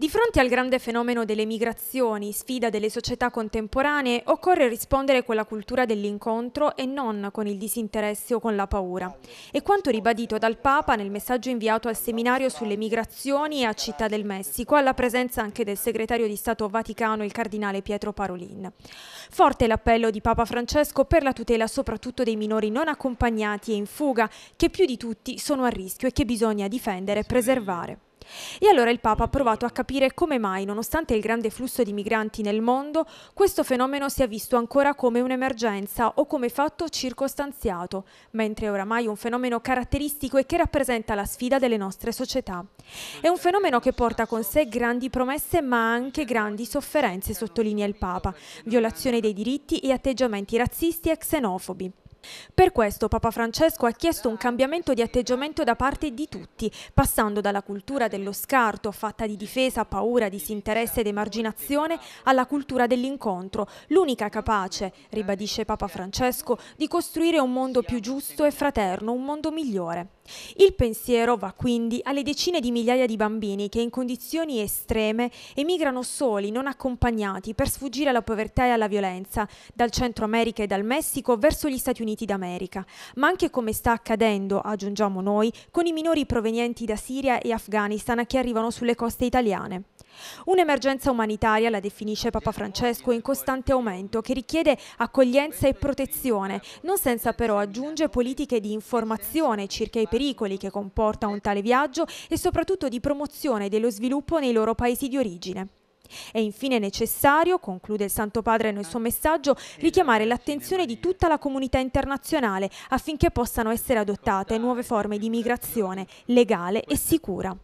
Di fronte al grande fenomeno delle migrazioni, sfida delle società contemporanee, occorre rispondere con la cultura dell'incontro e non con il disinteresse o con la paura. È quanto ribadito dal Papa nel messaggio inviato al seminario sulle migrazioni a Città del Messico, alla presenza anche del segretario di Stato Vaticano, il cardinale Pietro Parolin. Forte l'appello di Papa Francesco per la tutela soprattutto dei minori non accompagnati e in fuga, che più di tutti sono a rischio e che bisogna difendere e preservare. E allora il Papa ha provato a capire come mai, nonostante il grande flusso di migranti nel mondo, questo fenomeno sia visto ancora come un'emergenza o come fatto circostanziato, mentre è oramai un fenomeno caratteristico e che rappresenta la sfida delle nostre società. È un fenomeno che porta con sé grandi promesse ma anche grandi sofferenze, sottolinea il Papa, violazione dei diritti e atteggiamenti razzisti e xenofobi. Per questo Papa Francesco ha chiesto un cambiamento di atteggiamento da parte di tutti, passando dalla cultura dello scarto, fatta di difesa, paura, disinteresse ed emarginazione, alla cultura dell'incontro, l'unica capace, ribadisce Papa Francesco, di costruire un mondo più giusto e fraterno, un mondo migliore. Il pensiero va quindi alle decine di migliaia di bambini che in condizioni estreme emigrano soli, non accompagnati, per sfuggire alla povertà e alla violenza, dal Centro America e dal Messico verso gli Stati Uniti d'America, ma anche come sta accadendo, aggiungiamo noi, con i minori provenienti da Siria e Afghanistan che arrivano sulle coste italiane. Un'emergenza umanitaria, la definisce Papa Francesco, in costante aumento, che richiede accoglienza e protezione, non senza però, aggiunge, politiche di informazione circa i pericoli agricoli che comporta un tale viaggio e soprattutto di promozione dello sviluppo nei loro paesi di origine. È infine necessario, conclude il Santo Padre nel suo messaggio, richiamare l'attenzione di tutta la comunità internazionale affinché possano essere adottate nuove forme di migrazione legale e sicura.